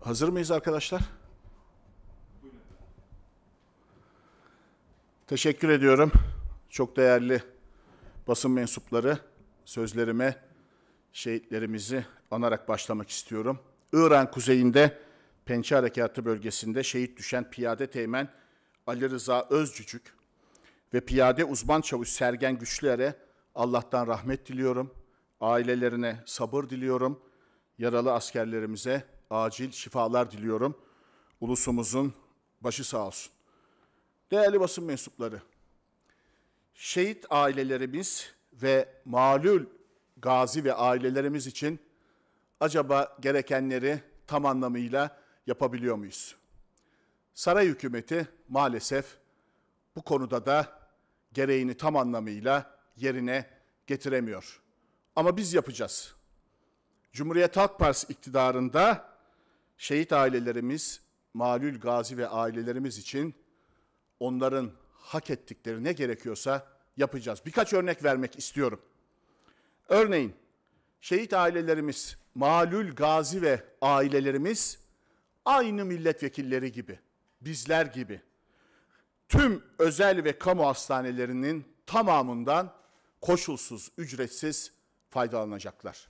Hazır mıyız arkadaşlar? Teşekkür ediyorum. Çok değerli basın mensupları sözlerime şehitlerimizi anarak başlamak istiyorum. İran kuzeyinde Pençe Harekatı bölgesinde şehit düşen piyade teğmen Ali Rıza Özcücük ve piyade uzman çavuş Sergen Güçlüer'e Allah'tan rahmet diliyorum. Ailelerine sabır diliyorum. Yaralı askerlerimize acil şifalar diliyorum. Ulusumuzun başı sağ olsun. Değerli basın mensupları, şehit ailelerimiz ve malul gazi ve ailelerimiz için acaba gerekenleri tam anlamıyla yapabiliyor muyuz? Saray hükümeti maalesef bu konuda da gereğini tam anlamıyla yerine getiremiyor. Ama biz yapacağız. Cumhuriyet Halk Partisi iktidarında Şehit ailelerimiz, malül gazi ve ailelerimiz için onların hak ettikleri ne gerekiyorsa yapacağız. Birkaç örnek vermek istiyorum. Örneğin şehit ailelerimiz, malül gazi ve ailelerimiz aynı milletvekilleri gibi, bizler gibi tüm özel ve kamu hastanelerinin tamamından koşulsuz, ücretsiz faydalanacaklar.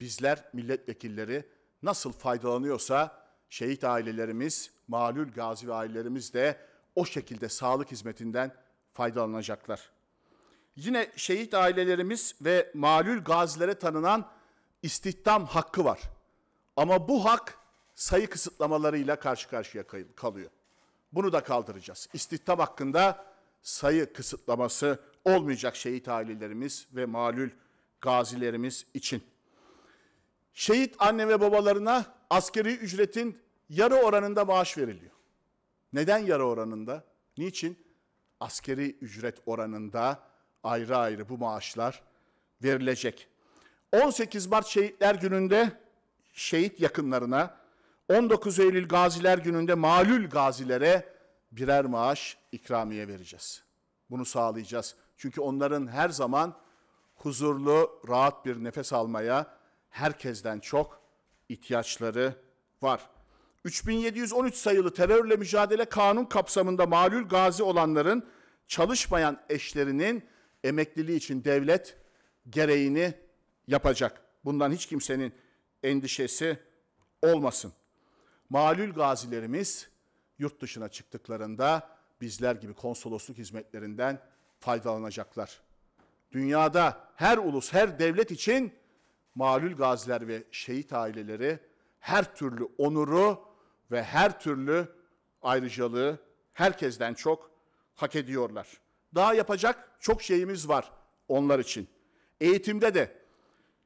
Bizler milletvekilleri nasıl faydalanıyorsa şehit ailelerimiz, malul gazi ve ailelerimiz de o şekilde sağlık hizmetinden faydalanacaklar. Yine şehit ailelerimiz ve malul gazilere tanınan istihdam hakkı var. Ama bu hak sayı kısıtlamalarıyla karşı karşıya kalıyor. Bunu da kaldıracağız. İstihdam hakkında sayı kısıtlaması olmayacak şehit ailelerimiz ve malul gazilerimiz için şehit anne ve babalarına askeri ücretin yarı oranında maaş veriliyor. Neden yarı oranında? Niçin? Askeri ücret oranında ayrı ayrı bu maaşlar verilecek. 18 Mart Şehitler Günü'nde şehit yakınlarına, 19 Eylül Gaziler Günü'nde malül gazilere birer maaş ikramiye vereceğiz. Bunu sağlayacağız. Çünkü onların her zaman huzurlu, rahat bir nefes almaya herkesten çok ihtiyaçları var. 3713 sayılı terörle mücadele kanun kapsamında malul gazi olanların çalışmayan eşlerinin emekliliği için devlet gereğini yapacak. Bundan hiç kimsenin endişesi olmasın. Malul gazilerimiz yurt dışına çıktıklarında bizler gibi konsolosluk hizmetlerinden faydalanacaklar. Dünyada her ulus, her devlet için Malul gaziler ve şehit aileleri her türlü onuru ve her türlü ayrıcalığı herkesten çok hak ediyorlar. Daha yapacak çok şeyimiz var onlar için. Eğitimde de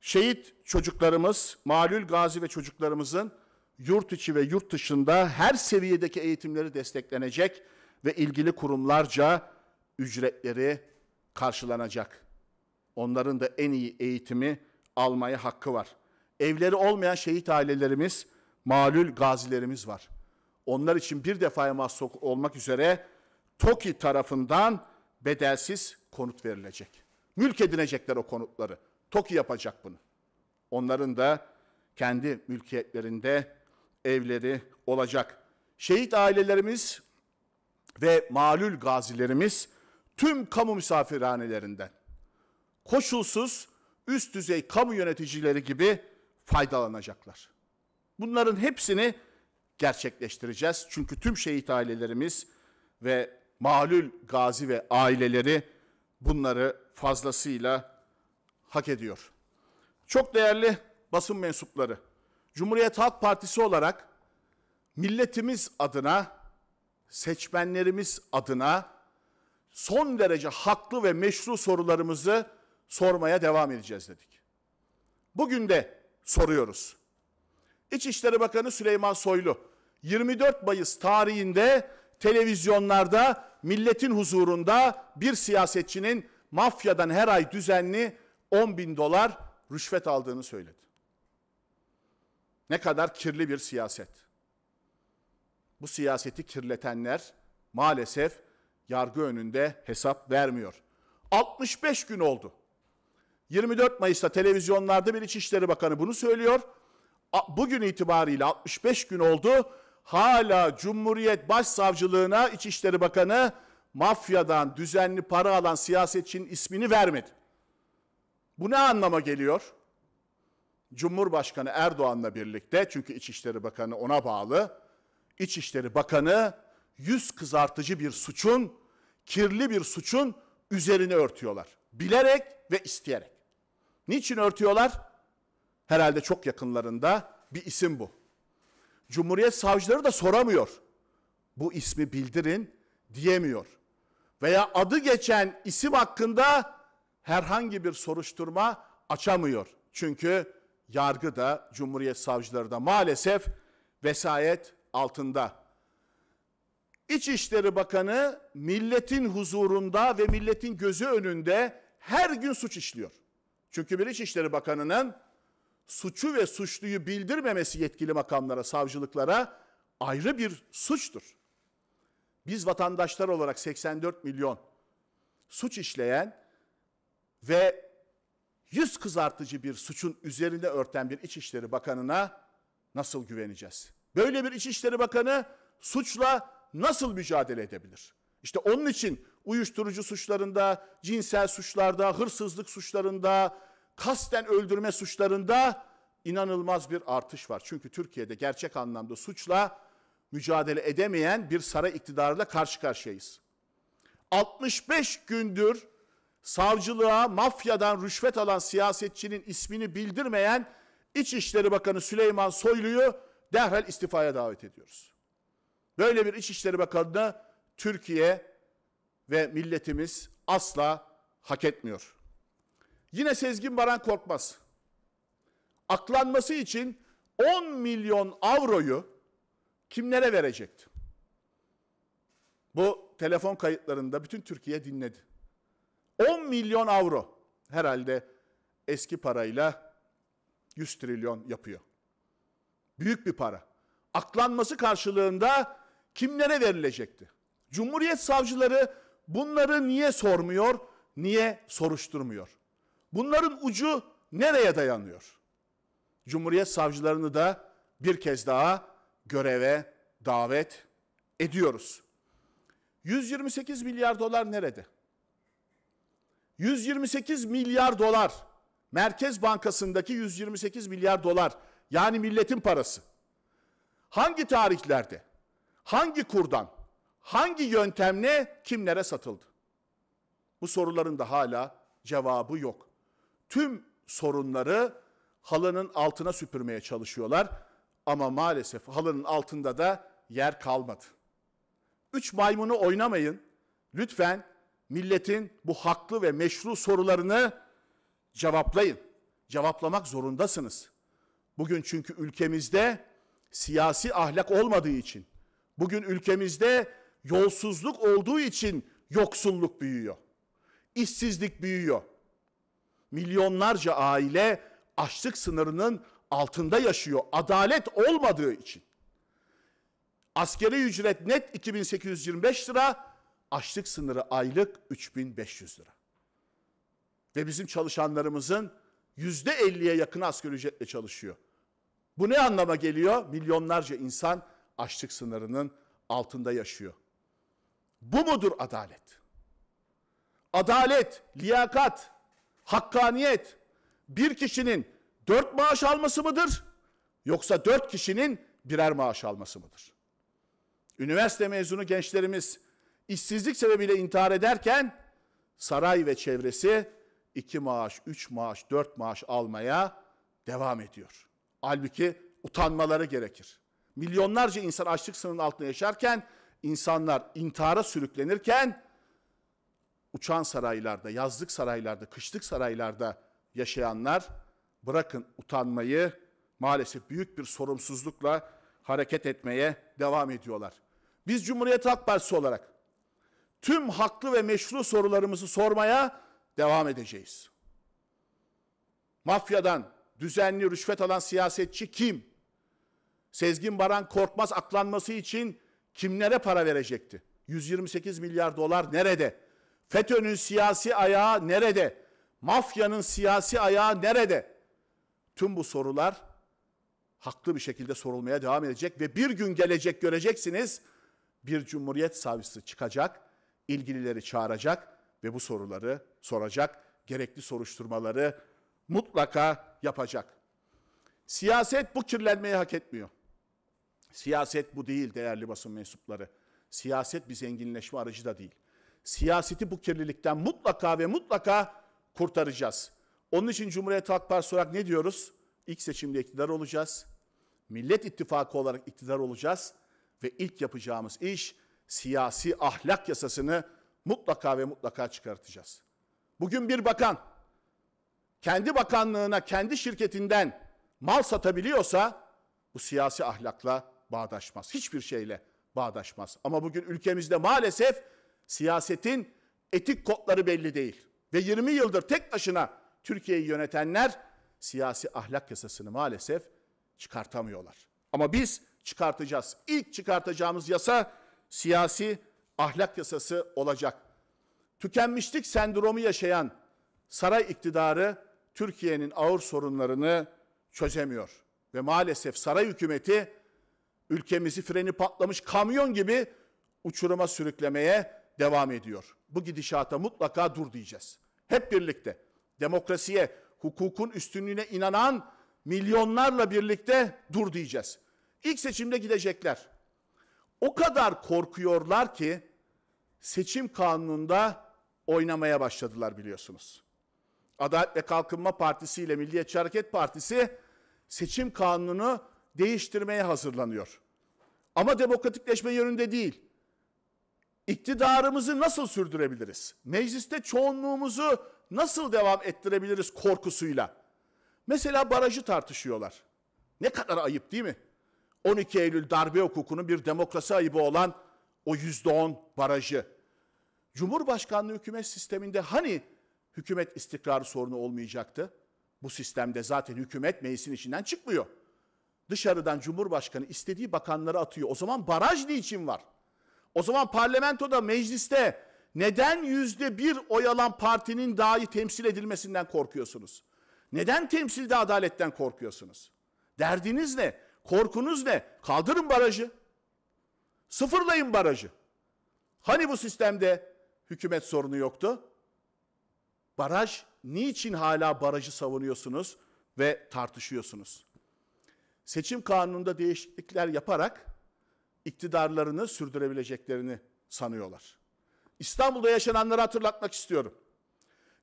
şehit çocuklarımız, Malul gazi ve çocuklarımızın yurt içi ve yurt dışında her seviyedeki eğitimleri desteklenecek ve ilgili kurumlarca ücretleri karşılanacak. Onların da en iyi eğitimi almaya hakkı var. Evleri olmayan şehit ailelerimiz, malül gazilerimiz var. Onlar için bir defaya mahsus olmak üzere TOKİ tarafından bedelsiz konut verilecek. Mülk edinecekler o konutları. TOKİ yapacak bunu. Onların da kendi mülkiyetlerinde evleri olacak. Şehit ailelerimiz ve malül gazilerimiz tüm kamu misafirhanelerinden koşulsuz üst düzey kamu yöneticileri gibi faydalanacaklar. Bunların hepsini gerçekleştireceğiz. Çünkü tüm şehit ailelerimiz ve malul gazi ve aileleri bunları fazlasıyla hak ediyor. Çok değerli basın mensupları, Cumhuriyet Halk Partisi olarak milletimiz adına, seçmenlerimiz adına son derece haklı ve meşru sorularımızı sormaya devam edeceğiz dedik. Bugün de soruyoruz. İçişleri Bakanı Süleyman Soylu 24 Mayıs tarihinde televizyonlarda milletin huzurunda bir siyasetçinin mafyadan her ay düzenli 10 bin dolar rüşvet aldığını söyledi. Ne kadar kirli bir siyaset. Bu siyaseti kirletenler maalesef yargı önünde hesap vermiyor. 65 gün oldu. 24 Mayıs'ta televizyonlarda bir İçişleri Bakanı bunu söylüyor. Bugün itibariyle 65 gün oldu. Hala Cumhuriyet Başsavcılığına İçişleri Bakanı mafyadan düzenli para alan siyasetçinin ismini vermedi. Bu ne anlama geliyor? Cumhurbaşkanı Erdoğan'la birlikte çünkü İçişleri Bakanı ona bağlı. İçişleri Bakanı yüz kızartıcı bir suçun, kirli bir suçun üzerine örtüyorlar. Bilerek ve isteyerek. Niçin örtüyorlar? Herhalde çok yakınlarında bir isim bu. Cumhuriyet savcıları da soramıyor. Bu ismi bildirin diyemiyor. Veya adı geçen isim hakkında herhangi bir soruşturma açamıyor. Çünkü yargı da Cumhuriyet savcıları da maalesef vesayet altında. İçişleri Bakanı milletin huzurunda ve milletin gözü önünde her gün suç işliyor. Çünkü bir İçişleri Bakanı'nın suçu ve suçluyu bildirmemesi yetkili makamlara, savcılıklara ayrı bir suçtur. Biz vatandaşlar olarak 84 milyon suç işleyen ve yüz kızartıcı bir suçun üzerinde örten bir İçişleri Bakanı'na nasıl güveneceğiz? Böyle bir İçişleri Bakanı suçla nasıl mücadele edebilir? İşte onun için uyuşturucu suçlarında, cinsel suçlarda, hırsızlık suçlarında, kasten öldürme suçlarında inanılmaz bir artış var. Çünkü Türkiye'de gerçek anlamda suçla mücadele edemeyen bir saray iktidarıyla karşı karşıyayız. 65 gündür savcılığa mafyadan rüşvet alan siyasetçinin ismini bildirmeyen İçişleri Bakanı Süleyman Soylu'yu derhal istifaya davet ediyoruz. Böyle bir İçişleri Bakanı'nı Türkiye ve milletimiz asla hak etmiyor. Yine Sezgin Baran Korkmaz. Aklanması için 10 milyon avroyu kimlere verecekti? Bu telefon kayıtlarında bütün Türkiye dinledi. 10 milyon avro herhalde eski parayla 100 trilyon yapıyor. Büyük bir para. Aklanması karşılığında kimlere verilecekti? Cumhuriyet savcıları bunları niye sormuyor, niye soruşturmuyor? Bunların ucu nereye dayanıyor? Cumhuriyet savcılarını da bir kez daha göreve davet ediyoruz. 128 milyar dolar nerede? 128 milyar dolar Merkez Bankası'ndaki 128 milyar dolar yani milletin parası. Hangi tarihlerde? Hangi kurdan? hangi yöntemle kimlere satıldı? Bu soruların da hala cevabı yok. Tüm sorunları halının altına süpürmeye çalışıyorlar ama maalesef halının altında da yer kalmadı. Üç maymunu oynamayın. Lütfen milletin bu haklı ve meşru sorularını cevaplayın. Cevaplamak zorundasınız. Bugün çünkü ülkemizde siyasi ahlak olmadığı için, bugün ülkemizde Yolsuzluk olduğu için yoksulluk büyüyor. İşsizlik büyüyor. Milyonlarca aile açlık sınırının altında yaşıyor. Adalet olmadığı için. Askeri ücret net 2825 lira, açlık sınırı aylık 3500 lira. Ve bizim çalışanlarımızın %50'ye yakın asgari ücretle çalışıyor. Bu ne anlama geliyor? Milyonlarca insan açlık sınırının altında yaşıyor. Bu mudur adalet? Adalet, liyakat, hakkaniyet bir kişinin dört maaş alması mıdır? Yoksa dört kişinin birer maaş alması mıdır? Üniversite mezunu gençlerimiz işsizlik sebebiyle intihar ederken saray ve çevresi iki maaş, üç maaş, dört maaş almaya devam ediyor. Halbuki utanmaları gerekir. Milyonlarca insan açlık sınırının altında yaşarken insanlar intihara sürüklenirken uçan saraylarda, yazlık saraylarda, kışlık saraylarda yaşayanlar bırakın utanmayı maalesef büyük bir sorumsuzlukla hareket etmeye devam ediyorlar. Biz Cumhuriyet Halk Partisi olarak tüm haklı ve meşru sorularımızı sormaya devam edeceğiz. Mafyadan düzenli rüşvet alan siyasetçi kim? Sezgin Baran Korkmaz aklanması için kimlere para verecekti? 128 milyar dolar nerede? FETÖ'nün siyasi ayağı nerede? Mafyanın siyasi ayağı nerede? Tüm bu sorular haklı bir şekilde sorulmaya devam edecek ve bir gün gelecek göreceksiniz bir cumhuriyet savcısı çıkacak, ilgilileri çağıracak ve bu soruları soracak, gerekli soruşturmaları mutlaka yapacak. Siyaset bu kirlenmeyi hak etmiyor. Siyaset bu değil değerli basın mensupları. Siyaset bir zenginleşme aracı da değil. Siyaseti bu kirlilikten mutlaka ve mutlaka kurtaracağız. Onun için Cumhuriyet Halk Partisi olarak ne diyoruz? İlk seçimde iktidar olacağız. Millet İttifakı olarak iktidar olacağız ve ilk yapacağımız iş siyasi ahlak yasasını mutlaka ve mutlaka çıkartacağız. Bugün bir bakan kendi bakanlığına, kendi şirketinden mal satabiliyorsa bu siyasi ahlakla bağdaşmaz. Hiçbir şeyle bağdaşmaz. Ama bugün ülkemizde maalesef siyasetin etik kodları belli değil. Ve 20 yıldır tek başına Türkiye'yi yönetenler siyasi ahlak yasasını maalesef çıkartamıyorlar. Ama biz çıkartacağız. İlk çıkartacağımız yasa siyasi ahlak yasası olacak. Tükenmişlik sendromu yaşayan saray iktidarı Türkiye'nin ağır sorunlarını çözemiyor ve maalesef saray hükümeti ülkemizi freni patlamış kamyon gibi uçuruma sürüklemeye devam ediyor. Bu gidişata mutlaka dur diyeceğiz. Hep birlikte demokrasiye, hukukun üstünlüğüne inanan milyonlarla birlikte dur diyeceğiz. İlk seçimde gidecekler. O kadar korkuyorlar ki seçim kanununda oynamaya başladılar biliyorsunuz. Adalet ve Kalkınma Partisi ile Milliyetçi Hareket Partisi seçim kanunu değiştirmeye hazırlanıyor. Ama demokratikleşme yönünde değil. İktidarımızı nasıl sürdürebiliriz? Mecliste çoğunluğumuzu nasıl devam ettirebiliriz korkusuyla? Mesela barajı tartışıyorlar. Ne kadar ayıp değil mi? 12 Eylül darbe hukukunun bir demokrasi ayıbı olan o yüzde on barajı. Cumhurbaşkanlığı hükümet sisteminde hani hükümet istikrarı sorunu olmayacaktı? Bu sistemde zaten hükümet meclisin içinden çıkmıyor. Dışarıdan Cumhurbaşkanı istediği bakanları atıyor. O zaman baraj niçin var? O zaman parlamentoda, mecliste neden yüzde bir oy alan partinin dahi temsil edilmesinden korkuyorsunuz? Neden temsilde adaletten korkuyorsunuz? Derdiniz ne? Korkunuz ne? Kaldırın barajı. Sıfırlayın barajı. Hani bu sistemde hükümet sorunu yoktu? Baraj, niçin hala barajı savunuyorsunuz ve tartışıyorsunuz? seçim kanununda değişiklikler yaparak iktidarlarını sürdürebileceklerini sanıyorlar. İstanbul'da yaşananları hatırlatmak istiyorum.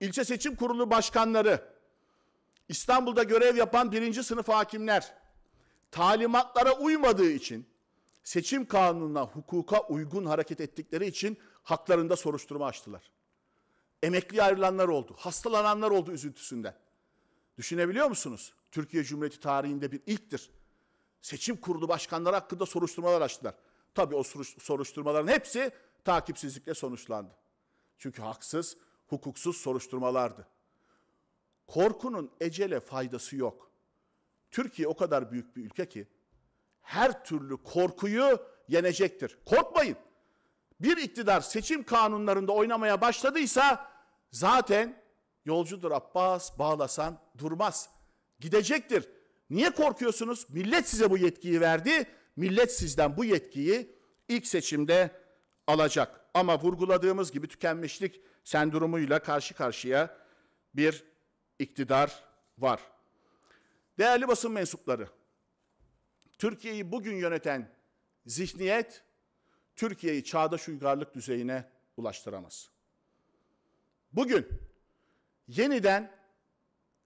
İlçe seçim kurulu başkanları, İstanbul'da görev yapan birinci sınıf hakimler talimatlara uymadığı için seçim kanununa, hukuka uygun hareket ettikleri için haklarında soruşturma açtılar. Emekli ayrılanlar oldu, hastalananlar oldu üzüntüsünden. Düşünebiliyor musunuz? Türkiye Cumhuriyeti tarihinde bir ilktir. Seçim kurulu başkanları hakkında soruşturmalar açtılar. Tabii o soruşturmaların hepsi takipsizlikle sonuçlandı. Çünkü haksız, hukuksuz soruşturmalardı. Korkunun ecele faydası yok. Türkiye o kadar büyük bir ülke ki her türlü korkuyu yenecektir. Korkmayın. Bir iktidar seçim kanunlarında oynamaya başladıysa zaten yolcudur Abbas bağlasan durmaz gidecektir. Niye korkuyorsunuz? Millet size bu yetkiyi verdi. Millet sizden bu yetkiyi ilk seçimde alacak. Ama vurguladığımız gibi tükenmişlik sendromuyla karşı karşıya bir iktidar var. Değerli basın mensupları, Türkiye'yi bugün yöneten zihniyet Türkiye'yi çağdaş uygarlık düzeyine ulaştıramaz. Bugün yeniden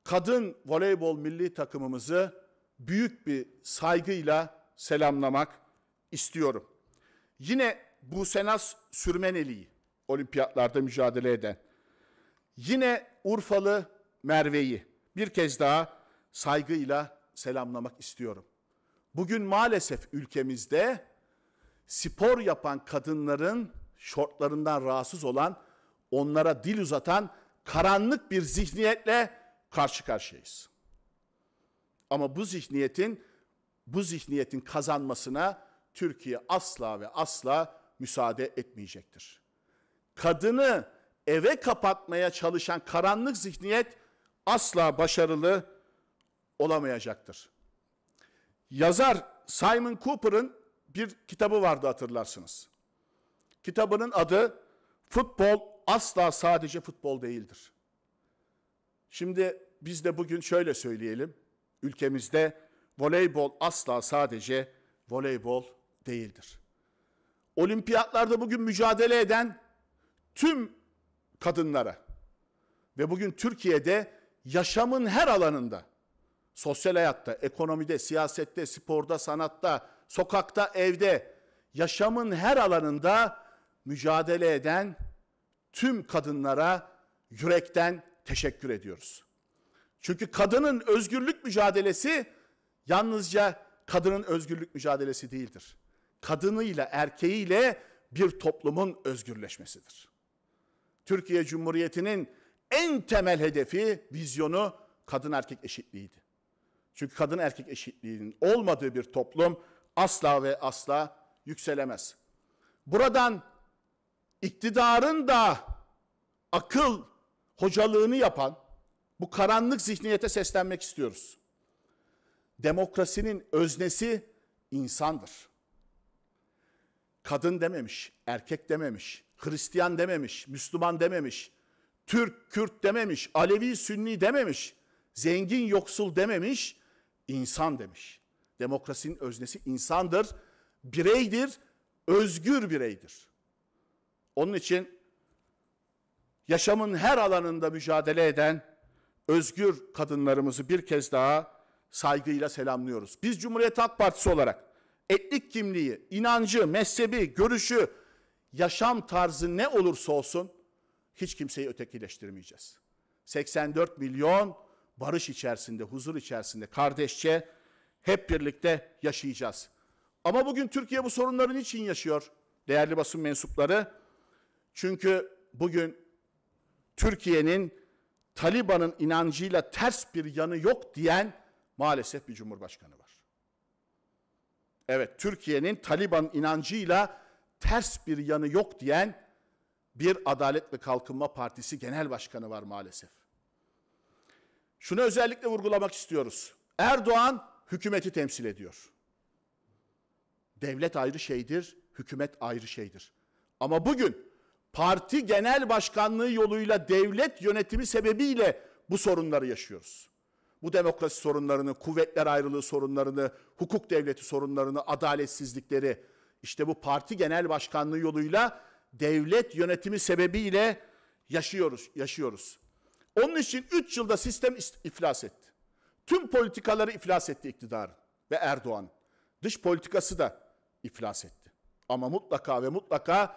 kadın voleybol milli takımımızı büyük bir saygıyla selamlamak istiyorum. Yine bu Senas Sürmeneli'yi olimpiyatlarda mücadele eden. Yine Urfalı Merve'yi bir kez daha saygıyla selamlamak istiyorum. Bugün maalesef ülkemizde spor yapan kadınların şortlarından rahatsız olan, onlara dil uzatan karanlık bir zihniyetle karşı karşıyayız. Ama bu zihniyetin bu zihniyetin kazanmasına Türkiye asla ve asla müsaade etmeyecektir. Kadını eve kapatmaya çalışan karanlık zihniyet asla başarılı olamayacaktır. Yazar Simon Cooper'ın bir kitabı vardı hatırlarsınız. Kitabının adı Futbol asla sadece futbol değildir. Şimdi biz de bugün şöyle söyleyelim. Ülkemizde voleybol asla sadece voleybol değildir. Olimpiyatlarda bugün mücadele eden tüm kadınlara ve bugün Türkiye'de yaşamın her alanında sosyal hayatta, ekonomide, siyasette, sporda, sanatta, sokakta, evde yaşamın her alanında mücadele eden tüm kadınlara yürekten teşekkür ediyoruz. Çünkü kadının özgürlük mücadelesi yalnızca kadının özgürlük mücadelesi değildir. Kadınıyla erkeğiyle bir toplumun özgürleşmesidir. Türkiye Cumhuriyeti'nin en temel hedefi, vizyonu kadın erkek eşitliğiydi. Çünkü kadın erkek eşitliğinin olmadığı bir toplum asla ve asla yükselemez. Buradan iktidarın da akıl hocalığını yapan bu karanlık zihniyete seslenmek istiyoruz. Demokrasinin öznesi insandır. Kadın dememiş, erkek dememiş, Hristiyan dememiş, Müslüman dememiş, Türk, Kürt dememiş, Alevi, Sünni dememiş, zengin, yoksul dememiş, insan demiş. Demokrasinin öznesi insandır, bireydir, özgür bireydir. Onun için yaşamın her alanında mücadele eden özgür kadınlarımızı bir kez daha saygıyla selamlıyoruz. Biz Cumhuriyet Halk Partisi olarak etnik kimliği, inancı, mezhebi, görüşü, yaşam tarzı ne olursa olsun hiç kimseyi ötekileştirmeyeceğiz. 84 milyon barış içerisinde, huzur içerisinde, kardeşçe hep birlikte yaşayacağız. Ama bugün Türkiye bu sorunların için yaşıyor değerli basın mensupları. Çünkü bugün Türkiye'nin Taliban'ın inancıyla ters bir yanı yok diyen maalesef bir cumhurbaşkanı var. Evet, Türkiye'nin Taliban inancıyla ters bir yanı yok diyen bir Adalet ve Kalkınma Partisi Genel Başkanı var maalesef. Şunu özellikle vurgulamak istiyoruz. Erdoğan hükümeti temsil ediyor. Devlet ayrı şeydir, hükümet ayrı şeydir. Ama bugün parti genel başkanlığı yoluyla devlet yönetimi sebebiyle bu sorunları yaşıyoruz. Bu demokrasi sorunlarını, kuvvetler ayrılığı sorunlarını, hukuk devleti sorunlarını, adaletsizlikleri işte bu parti genel başkanlığı yoluyla devlet yönetimi sebebiyle yaşıyoruz, yaşıyoruz. Onun için 3 yılda sistem iflas etti. Tüm politikaları iflas etti iktidar ve Erdoğan. Dış politikası da iflas etti. Ama mutlaka ve mutlaka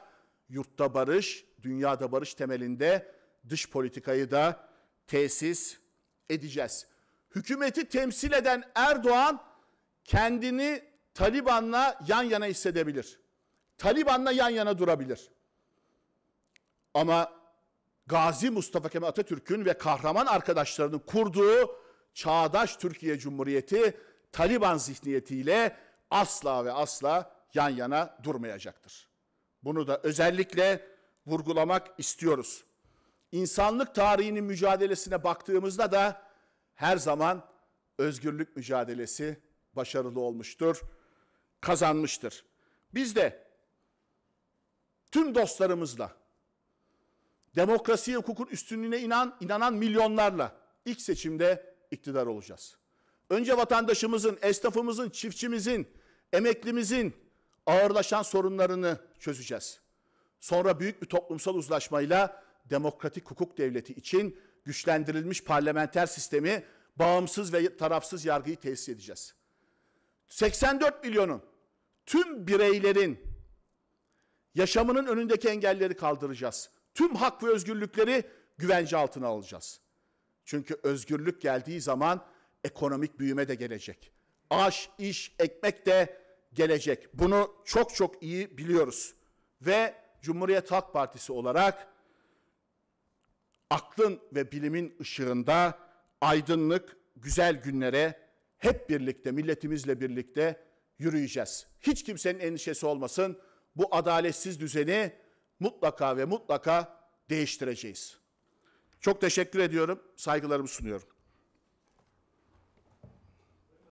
yurtta barış, dünyada barış temelinde dış politikayı da tesis edeceğiz. Hükümeti temsil eden Erdoğan kendini Taliban'la yan yana hissedebilir. Taliban'la yan yana durabilir. Ama Gazi Mustafa Kemal Atatürk'ün ve kahraman arkadaşlarının kurduğu çağdaş Türkiye Cumhuriyeti Taliban zihniyetiyle asla ve asla yan yana durmayacaktır. Bunu da özellikle vurgulamak istiyoruz. İnsanlık tarihinin mücadelesine baktığımızda da her zaman özgürlük mücadelesi başarılı olmuştur, kazanmıştır. Biz de tüm dostlarımızla, demokrasi hukukun üstünlüğüne inan, inanan milyonlarla ilk seçimde iktidar olacağız. Önce vatandaşımızın, esnafımızın, çiftçimizin, emeklimizin, ağırlaşan sorunlarını çözeceğiz. Sonra büyük bir toplumsal uzlaşmayla demokratik hukuk devleti için güçlendirilmiş parlamenter sistemi bağımsız ve tarafsız yargıyı tesis edeceğiz. 84 milyonun tüm bireylerin yaşamının önündeki engelleri kaldıracağız. Tüm hak ve özgürlükleri güvence altına alacağız. Çünkü özgürlük geldiği zaman ekonomik büyüme de gelecek. Aş, iş, ekmek de gelecek. Bunu çok çok iyi biliyoruz. Ve Cumhuriyet Halk Partisi olarak aklın ve bilimin ışığında aydınlık, güzel günlere hep birlikte, milletimizle birlikte yürüyeceğiz. Hiç kimsenin endişesi olmasın. Bu adaletsiz düzeni mutlaka ve mutlaka değiştireceğiz. Çok teşekkür ediyorum. Saygılarımı sunuyorum.